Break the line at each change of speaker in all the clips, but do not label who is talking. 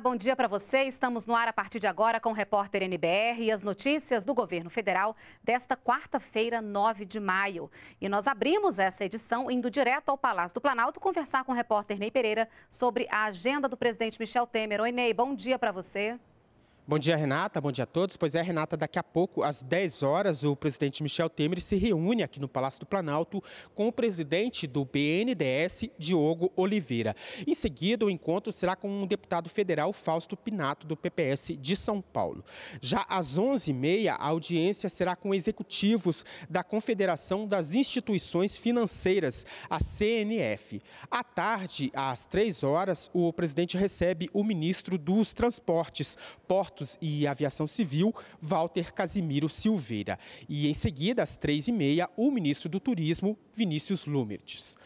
bom dia para você. Estamos no ar a partir de agora com o repórter NBR e as notícias do governo federal desta quarta-feira, 9 de maio. E nós abrimos essa edição indo direto ao Palácio do Planalto conversar com o repórter Ney Pereira sobre a agenda do presidente Michel Temer. Oi, Ney, bom dia para você.
Bom dia, Renata. Bom dia a todos. Pois é, Renata, daqui a pouco, às 10 horas, o presidente Michel Temer se reúne aqui no Palácio do Planalto com o presidente do BNDES, Diogo Oliveira. Em seguida, o encontro será com o deputado federal, Fausto Pinato, do PPS de São Paulo. Já às 11h30, a audiência será com executivos da Confederação das Instituições Financeiras, a CNF. À tarde, às 3 horas, o presidente recebe o ministro dos Transportes, Porto e Aviação Civil, Walter Casimiro Silveira. E em seguida, às três e meia, o ministro do Turismo, Vinícius Lumertes.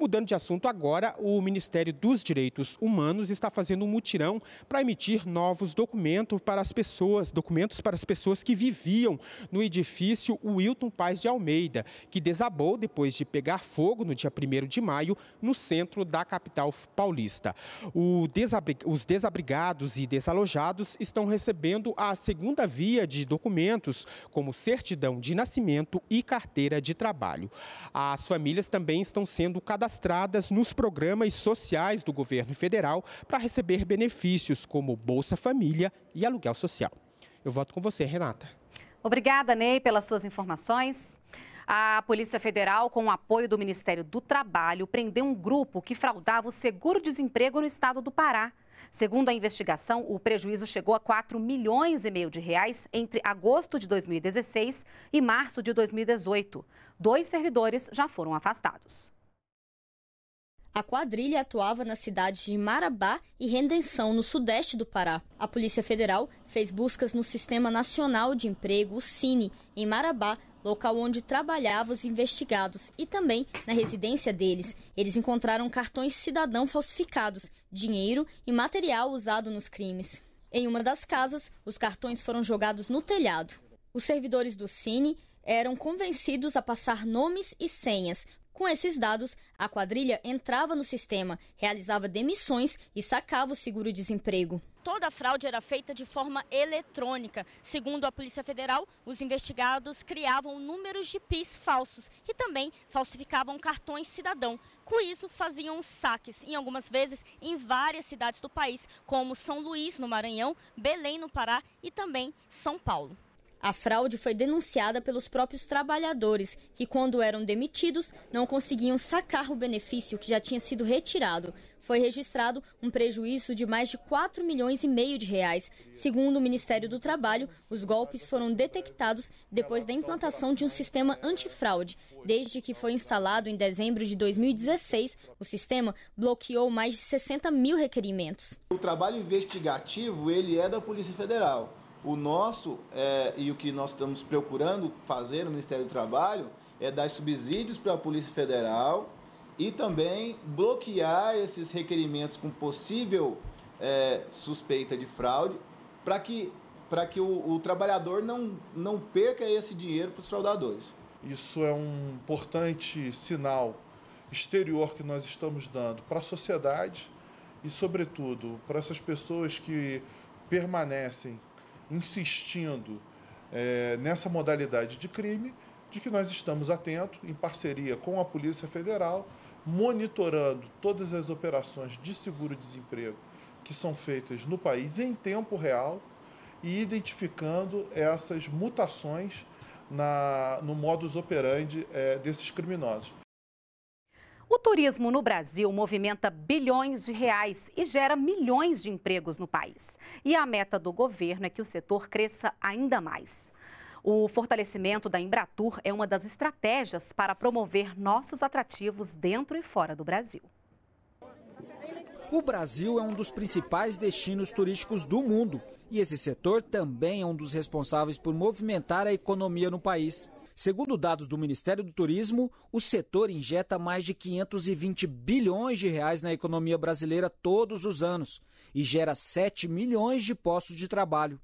Mudando de assunto agora, o Ministério dos Direitos Humanos está fazendo um mutirão para emitir novos documentos para as pessoas, documentos para as pessoas que viviam no edifício Wilton Paz de Almeida, que desabou depois de pegar fogo no dia 1 de maio no centro da capital paulista. Desabri... Os desabrigados e desalojados estão recebendo a segunda via de documentos, como certidão de nascimento e carteira de trabalho. As famílias também estão sendo cadastradas cadastradas nos programas sociais do governo federal para receber benefícios como Bolsa Família e aluguel social. Eu volto com você, Renata.
Obrigada, Ney, pelas suas informações. A Polícia Federal, com o apoio do Ministério do Trabalho, prendeu um grupo que fraudava o seguro-desemprego no estado do Pará. Segundo a investigação, o prejuízo chegou a 4 milhões e meio de reais entre agosto de 2016 e março de 2018. Dois servidores já foram afastados.
A quadrilha atuava nas cidades de Marabá e Redenção, no sudeste do Pará. A Polícia Federal fez buscas no Sistema Nacional de Emprego, o CINE, em Marabá, local onde trabalhavam os investigados, e também na residência deles. Eles encontraram cartões cidadão falsificados, dinheiro e material usado nos crimes. Em uma das casas, os cartões foram jogados no telhado. Os servidores do Cine eram convencidos a passar nomes e senhas com esses dados, a quadrilha entrava no sistema, realizava demissões e sacava o seguro-desemprego. Toda a fraude era feita de forma eletrônica. Segundo a Polícia Federal, os investigados criavam números de PIS falsos e também falsificavam cartões cidadão. Com isso, faziam saques, em algumas vezes, em várias cidades do país, como São Luís, no Maranhão, Belém, no Pará e também São Paulo. A fraude foi denunciada pelos próprios trabalhadores, que, quando eram demitidos, não conseguiam sacar o benefício que já tinha sido retirado. Foi registrado um prejuízo de mais de 4 milhões e meio de reais. Segundo o Ministério do Trabalho, os golpes foram detectados depois da implantação de um sistema antifraude. Desde que foi instalado em dezembro de 2016, o sistema bloqueou mais de 60 mil requerimentos.
O trabalho investigativo ele é da Polícia Federal o nosso, é, e o que nós estamos procurando fazer no Ministério do Trabalho, é dar subsídios para a Polícia Federal e também bloquear esses requerimentos com possível é, suspeita de fraude, para que, pra que o, o trabalhador não, não perca esse dinheiro para os fraudadores.
Isso é um importante sinal exterior que nós estamos dando para a sociedade e, sobretudo, para essas pessoas que permanecem insistindo é, nessa modalidade de crime, de que nós estamos atentos, em parceria com a Polícia Federal, monitorando todas as operações de seguro-desemprego que são feitas no país em tempo real e identificando essas mutações na, no modus operandi é, desses criminosos.
O turismo no Brasil movimenta bilhões de reais e gera milhões de empregos no país. E a meta do governo é que o setor cresça ainda mais. O fortalecimento da Embratur é uma das estratégias para promover nossos atrativos dentro e fora do Brasil.
O Brasil é um dos principais destinos turísticos do mundo e esse setor também é um dos responsáveis por movimentar a economia no país. Segundo dados do Ministério do Turismo, o setor injeta mais de 520 bilhões de reais na economia brasileira todos os anos e gera 7 milhões de postos de trabalho.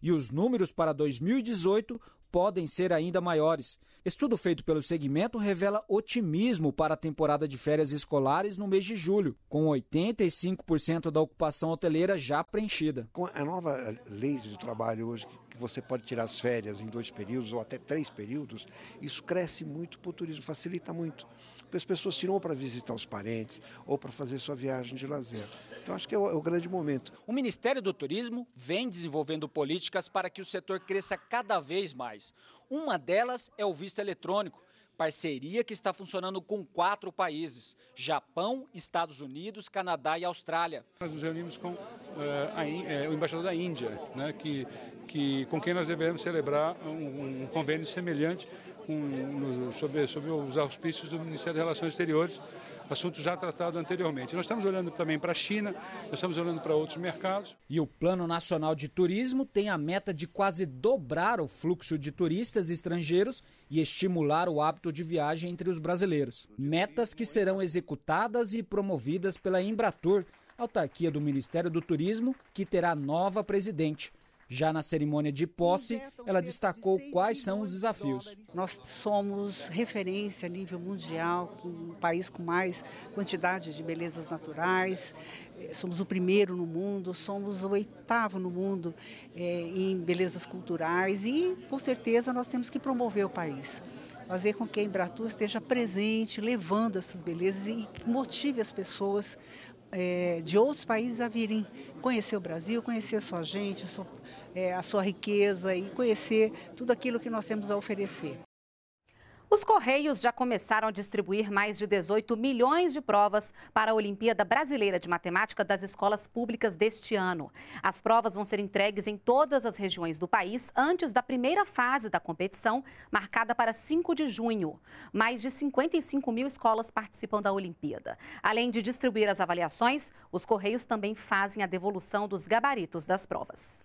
E os números para 2018 podem ser ainda maiores. Estudo feito pelo segmento revela otimismo para a temporada de férias escolares no mês de julho, com 85% da ocupação hoteleira já preenchida. Com a nova eh, lei de trabalho hoje, você pode tirar as férias em dois períodos ou até três períodos, isso cresce muito para o turismo, facilita muito. As pessoas tiram para visitar os parentes ou para fazer sua viagem de lazer. Então, acho que é o, é o grande momento. O Ministério do Turismo vem desenvolvendo políticas para que o setor cresça cada vez mais. Uma delas é o visto eletrônico, parceria que está funcionando com quatro países: Japão, Estados Unidos, Canadá e Austrália. Nós nos reunimos com uh, a, uh, o embaixador da Índia, né, que, que, com quem nós devemos celebrar um, um convênio semelhante com, no, sobre, sobre os auspícios do Ministério das Relações Exteriores, assunto já tratado anteriormente. Nós estamos olhando também para a China, nós estamos olhando para outros mercados. E o Plano Nacional de Turismo tem a meta de quase dobrar o fluxo de turistas estrangeiros e estimular o hábito de viagem entre os brasileiros. Metas que serão executadas e promovidas pela Embratur, autarquia do Ministério do Turismo, que terá nova presidente. Já na cerimônia de posse, ela destacou quais são os desafios. Nós somos referência a nível mundial, um país com mais quantidade de belezas
naturais, eh, somos o primeiro no mundo, somos o oitavo no mundo é, em belezas culturais e, com certeza, nós temos que promover o país fazer com que a Embratur esteja presente, levando essas belezas e que motive as pessoas é, de outros países a virem conhecer o Brasil, conhecer a sua gente, a sua, é, a sua riqueza e conhecer tudo aquilo que nós temos a oferecer. Os Correios já começaram a distribuir mais de 18 milhões de provas para a Olimpíada Brasileira de Matemática das escolas públicas deste ano. As provas vão ser entregues em todas as regiões do país antes da primeira fase da competição, marcada para 5 de junho. Mais de 55 mil escolas participam da Olimpíada. Além de distribuir as avaliações, os Correios também fazem a devolução dos gabaritos das provas.